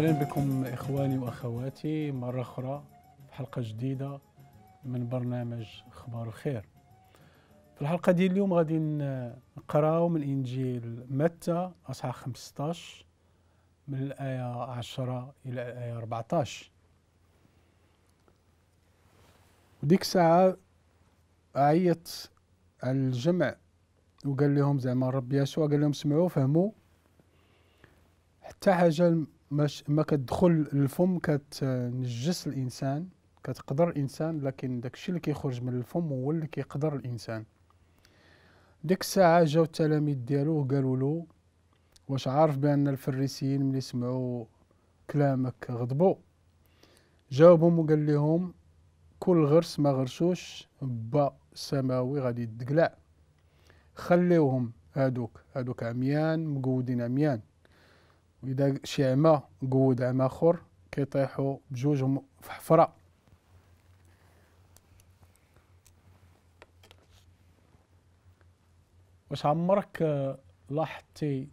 اهلا بكم اخواني واخواتي مره اخرى في حلقه جديده من برنامج اخبار الخير في الحلقه ديال اليوم غادي نقراو من انجيل متى اصحاح 15 من الايه 10 الى الايه 14 وديك الساعه عيط على الجمع وقال لهم زعما الرب يسوع قال لهم سمعوا فهموا حتى حاجه مش ما كتدخل للفم كتنجس الانسان كتقدر الانسان لكن داكشي اللي كيخرج من الفم هو اللي كيقدر الانسان ديك الساعه جاو التلاميذ ديالو وقالوا له واش عارف بان الفريسيين ملي سمعوا كلامك غضبوا جاوبهم وقال لهم كل غرس ما غرسوش با سماوي غادي تقلع خليوهم هادوك هادوك عميان مقودين عميان واذا شي عمى قود عمى اخر كيطيحوا بجوج في حفره واش عمرك آه، لاحظتي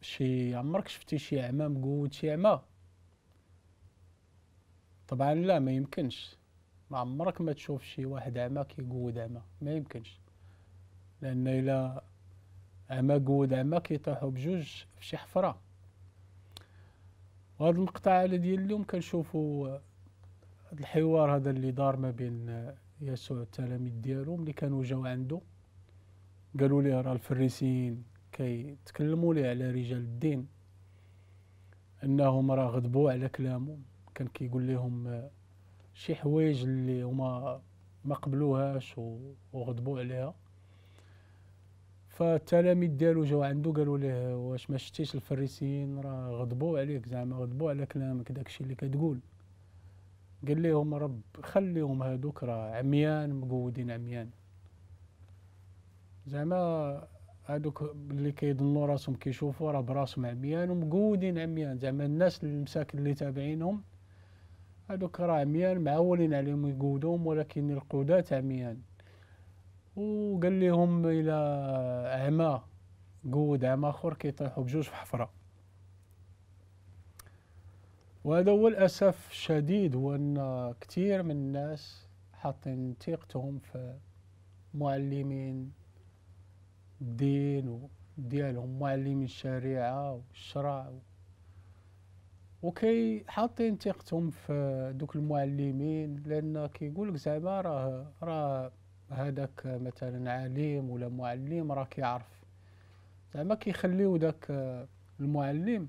شي عمرك شفتي شي عمى مقود شي عمى طبعا لا ما يمكنش ما عمرك ما تشوف شي واحد عمى كيقود عمى ما يمكنش لان الا عمى قود عمى كيطيحوا بجوج في شي حفره وهذا المقطع ديال اليوم كنشوفوا هذا الحوار هذا اللي دار ما بين يسوع التلاميذ ديالو ملي كانوا جاو عنده قالوا ليه راه الفريسيين كيتكلموا ليه على رجال الدين انهم راه غضبوا على كلامه كان كيقول لهم شي حوايج اللي هما ما قبلوهاش وغضبوا عليها فالتلاميذ ديالو جاو عنده قالوا ليه واش ما شتيش الفريسيين راه غضبوا عليك زعما غضبوا على كلامك داكشي اللي كتقول قال لهم رب خليهم هادوك راه عميان مقودين عميان زعما هادوك اللي كيظنوا راسهم كيشوفوا راه براسهم عميان ومقودين عميان زعما الناس المساكن اللي تابعينهم هادوك راه عميان معولين عليهم يقودوهم ولكن القودات عميان وقال لهم الى عمى قود عمى اخر كيطيحوا بجوج في حفره وهذا هو الاسف الشديد هو ان كثير من الناس حاطين ثقتهم في معلمين الدين ديالهم معلمين الشريعه والشرع وكي حاطين ثقتهم في دوك المعلمين لان كيقول لك زعما راه راه هذاك مثلا عالم ولا معلم راه كيعرف زعما كيخليو داك المعلم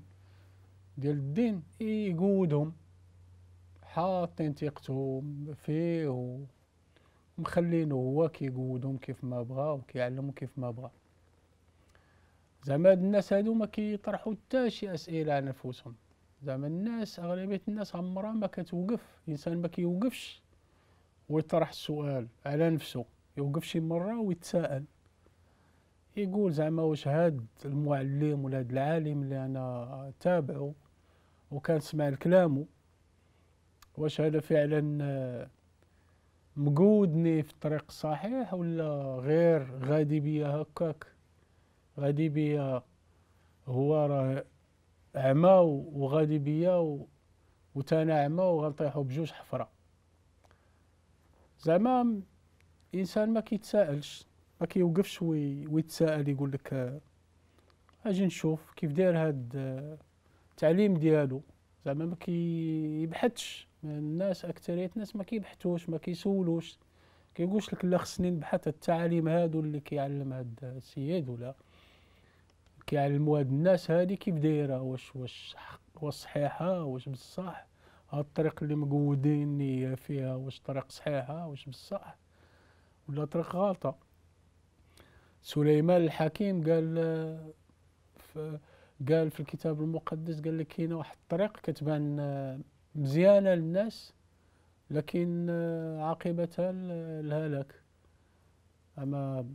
ديال الدين يقودهم حاطين ثقتهم فيه ومخلينه هو كيقودهم كيف ما بغا وكيعلمهم كيف ما بغا زعما هاد الناس هادو ما كيطرحوا حتى شي اسئله على نفوسهم زعما الناس اغلبيه الناس عمرها ما كتوقف الانسان ما كيوقفش ويطرح السؤال على نفسه يوقف شي مره ويتساءل يقول زعما واش هاد المعلم ولا هاد العالم اللي انا تابعه سمع لكلامه واش هذا فعلا مقودني في الطريق الصحيح ولا غير غادي بيا هكاك غادي بيا هو راه عمى وغادي بيا وتانا عمى وغنطيحو بجوج حفره زعما الانسان ما كيتسائلش ما كيوقفش ويتسائل يقول لك اجي نشوف كيف داير هاد التعليم ديالو زعما ما كيبحثش الناس اكثريه الناس ما كيبحثوش ما كيسولوش كيقولش لك لا خصني نبحث التعاليم هادو اللي كيعلم هاد السيد ولا كيعلموا هاد الناس هادي كيف دايره واش واش واش صحيحه واش بصح الطريق اللي مقودين فيها واش طريق صحيحه واش بصح ولا طريق غلطه سليمان الحكيم قال في قال في الكتاب المقدس قال لك كاينه واحد الطريق كتبان آه، مزيانه للناس لكن آه، عاقبتها الهلاك اما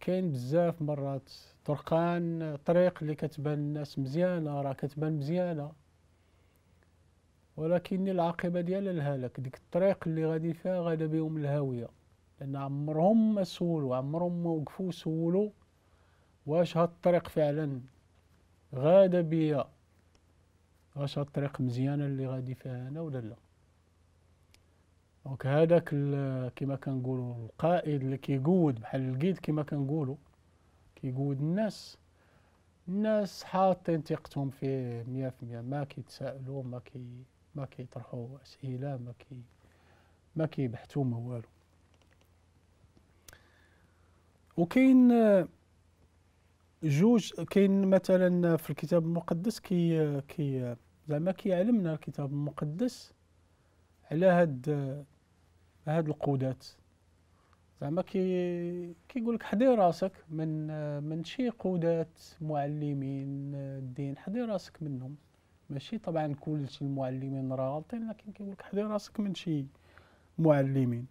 كاين بزاف مرات طرقان طريق اللي كتبان الناس مزيانه راه كتبان مزيانه ولكن العاقبه ديالها الهلاك ديك الطريق اللي غادي فيها غادا بهم الهاويه لان عمرهم ما سولوا عمرهم ما وقفوا سولوا واش هاد الطريق فعلا غادا بيا واش هاد الطريق مزيانه اللي غادي فيها انا ولا لا دونك هذاك كما كنقولوا القائد اللي كيقود بحال القيد كما كنقولوا كيقود الناس الناس حاطين ثقتهم فيه 100% في ما كيتسائلوا ما كي ما كيطرحوا اسئله ما كي ما كيبحثوا ما والو وكاين آه، جوج كاين مثلا في الكتاب المقدس كي آه، كي آه، زعما كيعلمنا الكتاب المقدس على هاد هاد القودات زعما كي كيقول لك حضر راسك من من شي قودات معلمين الدين حضر راسك منهم ماشي طبعا كلشي المعلمين راه غالطين لكن كيقول لك حذر راسك من شي معلمين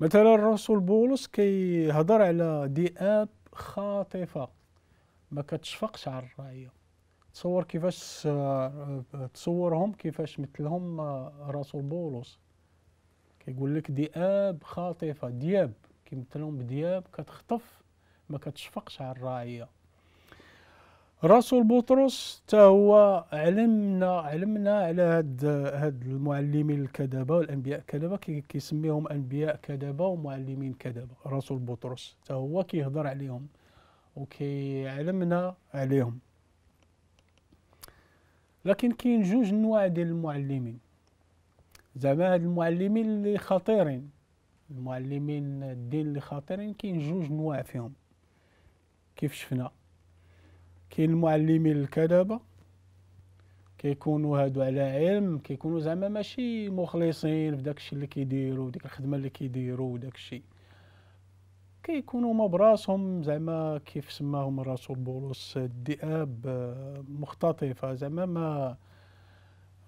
مثلا الرسول بولس كيهضر على ذئاب خاطفه ما كتشفقش على الرعيه تصور كيفاش تصورهم كيفاش مثلهم رسول بولس كيقول لك ذئاب خاطفه دياب كيمثلهم بدياب كتخطف ما كتشفقش على الرعيه رسول بطرس حتى هو علمنا علمنا على هاد هاد المعلمين الكذبه والانبياء الكذبه كيسميهم انبياء كذبه ومعلمين كذبه رسول بطرس حتى هو كيهضر عليهم وكيعلمنا عليهم لكن كاين جوج انواع ديال المعلمين زعما هاد المعلمين اللي خطيرين المعلمين الدين اللي خطيرين كاين جوج انواع فيهم كيف شفنا كاين المعلمين الكذبه كيكونوا هادو على علم كيكونوا زعما ماشي مخلصين في داكشي اللي كيديروا ديك الخدمه اللي كيديروا داكشي كيكونوا هما براسهم زعما كيف سماهم الرسول بولس الذئاب مختطفه زعما ما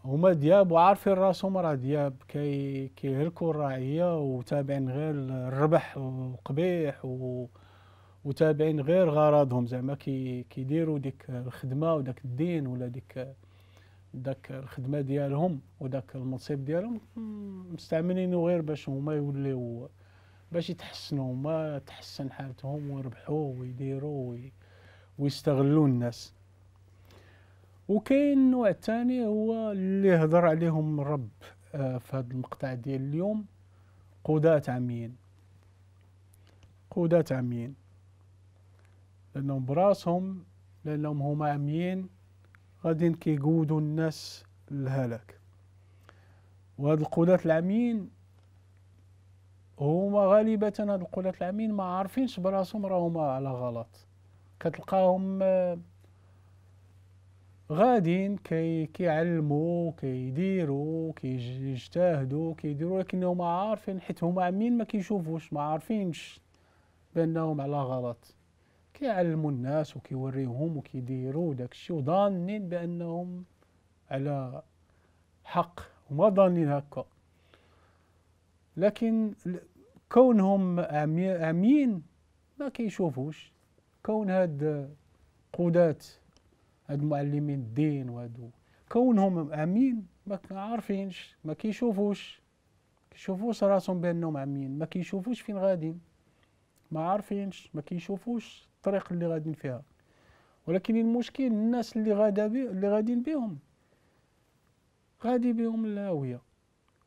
هما دياب وعارفين راسهم راه دياب كي كيهلكوا الرعيه وتابعين غير الربح القبيح و وتابعين غير غرضهم زعما كي كيديروا ديك الخدمه وداك الدين ولا ديك داك الخدمه ديالهم وداك المنصب ديالهم مستعملينو غير باش هما يوليو باش يتحسنوا هما تحسن حالتهم ويربحوا ويديروا ويستغلوا الناس وكاين النوع الثاني هو اللي هضر عليهم الرب آه، في هذا المقطع ديال اليوم قضاة عاميين قضاة عميين لأنهم براسهم لأنهم هما أميين غاديين كيقودوا الناس للهلاك وهاد القضاة العاميين هما غالبا هاد القضاة العاميين ما عارفينش براسهم راهما على غلط كتلقاهم آه، غادين كي كيعلموا كيديروا كيجتهدوا كيديروا لكنهم عارفين حيت هما عميين ما كيشوفوش ما عارفينش بانهم على غلط كيعلموا الناس وكيوريهم وكيديروا داك الشيء وضانين بانهم على حق هما ضانين هكا لكن كونهم عميين ما كيشوفوش كون هاد قودات هاد معلمين الدين وهادو كونهم عميين ما عارفينش ما كيشوفوش كيشوفوش راسهم بانهم عميين ما كيشوفوش فين غادي ما عارفينش ما كيشوفوش الطريق اللي غاديين فيها ولكن المشكل الناس اللي غادا بي اللي غاديين بهم غادي بهم الهاويه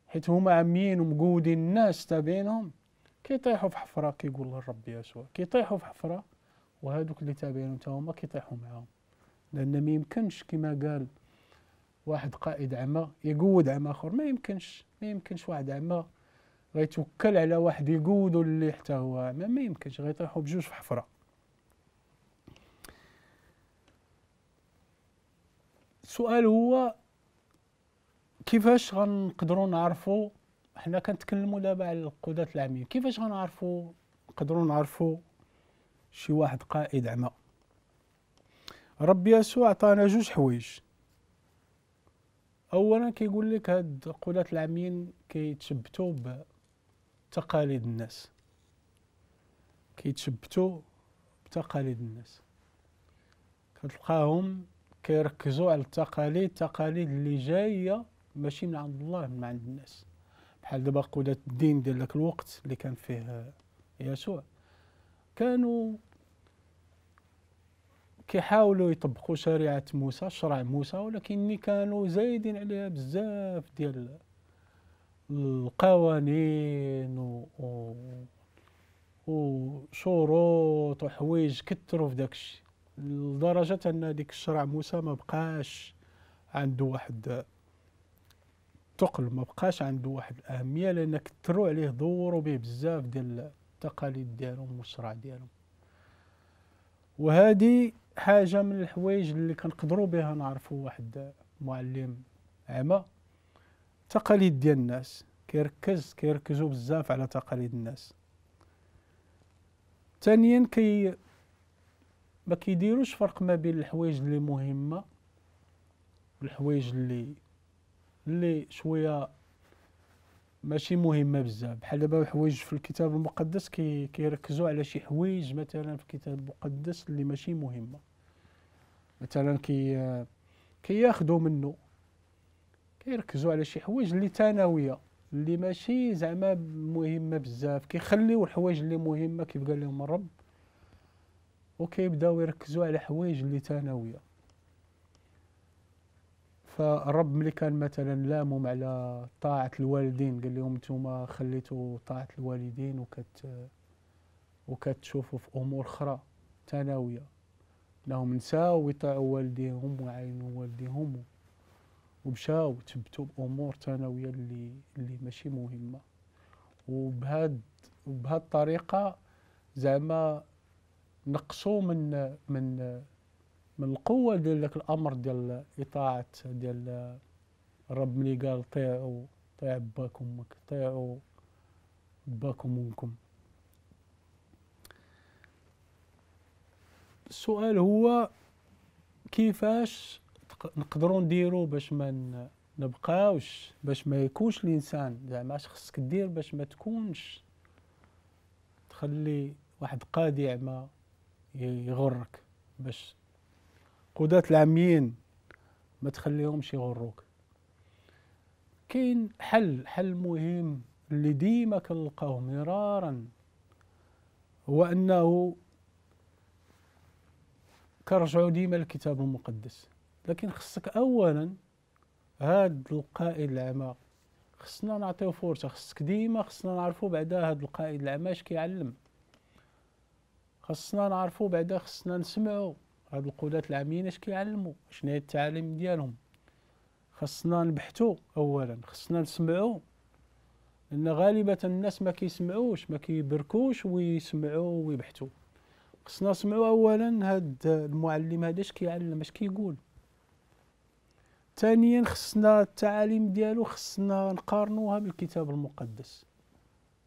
حيت هما عاميين ومقودين الناس تابعينهم كيطيحوا في حفره كيقول الرب يسوع كيطيحوا في حفره وهذوك اللي تابعينهم تا هما كيطيحوا معاهم لان ما يمكنش كما قال واحد قائد عمى يقود عمى اخر ما يمكنش ما يمكنش واحد عمى غيتوكل على واحد يقودو اللي حتى هو عمى ما يمكنش غيطيحوا بجوج في حفره السؤال هو كيفاش غنقدروا نعرفوا حنا كنتكلموا دابا على القدات العامين كيفاش غنعرفوا نقدروا نعرفوا شي واحد قائد عمى ربي يسوع عطانا جوج حوايج اولا كيقول لك هاد القدات العامين كيتشبتوا بتقاليد الناس كيتشبتوا بتقاليد الناس كتلقاهم كيركزوا على التقاليد التقاليد اللي جايه ماشي من عند الله من عند الناس بحال دابا قودة الدين ديال ذاك الوقت اللي كان فيه يسوع كانوا كيحاولوا يطبقوا شريعة موسى شرع موسى ولكن كانوا زايدين عليها بزاف ديال القوانين و, و وشروط وحوايج كثروا في داكشي لدرجه ان ديك الشرع موسى ما بقاش عنده واحد الثقل ما بقاش عنده واحد الاهميه لان كثروا عليه دوروا به بزاف ديال التقاليد ديالهم والشرع ديالهم وهذه حاجه من الحوايج اللي كنقدروا بها نعرفوا واحد معلم عمى تقاليد ديال الناس كيركز كيركزوا بزاف على تقاليد الناس ثانيا كي ما كيديروش فرق ما بين الحوايج اللي مهمه والحوايج اللي اللي شويه ماشي مهمه بزاف بحال دابا الحوايج في الكتاب المقدس كي كيركزوا على شي حوايج مثلا في الكتاب المقدس اللي ماشي مهمه مثلا كي كياخذوا منه كيركزوا على شي حوايج اللي ثانويه اللي ماشي زعما مهمه بزاف كيخليو الحوايج اللي مهمه كيف قال لهم الرب وكيبداو يركزوا على حوايج اللي ثانويه فالرب ملي كان مثلا لامهم على طاعه الوالدين قال لهم نتوما خليتوا طاعه الوالدين وكت وكتشوفوا في امور اخرى ثانويه انهم نساو يطيعوا والديهم وعاينوا والديهم ومشاو تبتوا بامور ثانويه اللي اللي ماشي مهمه وبهاد وبهاد الطريقه زعما نقصوا من من من القوه ديال ذاك الامر ديال اطاعه ديال الرب ملي قال طيعوا طيع باك أمك طيعوا باك أمكم السؤال هو كيفاش نقدروا نديروا باش ما نبقاوش باش ما يكونش الانسان زعما اش خصك دير باش ما تكونش تخلي واحد قاضي ما يغرك باش قضاة العاميين ما تخليهمش يغروك كاين حل حل مهم اللي ديما كنلقاوه مرارا هو انه كنرجعوا ديما للكتاب المقدس لكن خصك اولا هاد القائد العمى خصنا نعطيو فرصه خصك ديما خصنا نعرفو بعدا هاد القائد العمى اش كيعلم خصنا نعرفوا بعدا خصنا نسمعوا هاد القضاة العاميين اش كيعلموا شنو هي التعاليم ديالهم خصنا نبحثوا اولا خصنا نسمعوا لان غالبا الناس ما كيسمعوش ما كيبركوش ويسمعوا ويبحثوا خصنا نسمعوا اولا هاد المعلم هذا اش كيعلم اش كيقول ثانيا خصنا التعاليم ديالو خصنا نقارنوها بالكتاب المقدس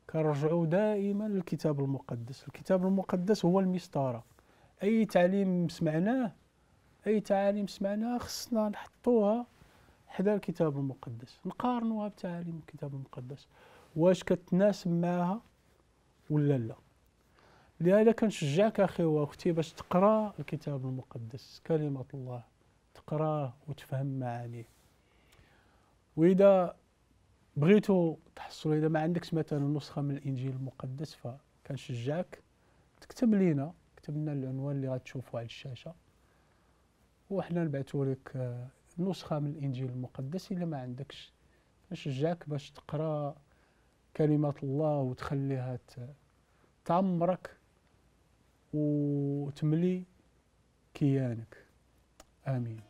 كنرجعوا دائما للكتاب المقدس الكتاب المقدس هو المسطره اي تعليم سمعناه اي تعاليم سمعناها خصنا نحطوها حدا الكتاب المقدس نقارنوها بتعاليم الكتاب المقدس واش كتناسب معاها ولا لا لهذا كنشجعك اخي واختي باش تقرا الكتاب المقدس كلمه الله تقراه وتفهم معانيه واذا بغيتو تحصلوا اذا ما عندكش مثلا نسخه من الانجيل المقدس فكنشجعك تكتب لينا كتب لنا العنوان اللي غتشوفوا على الشاشه وحنا نبعثوا لك آه، نسخه من الانجيل المقدس الا ما عندكش نشجعك باش تقرا كلمه الله وتخليها تعمرك وتملي كيانك امين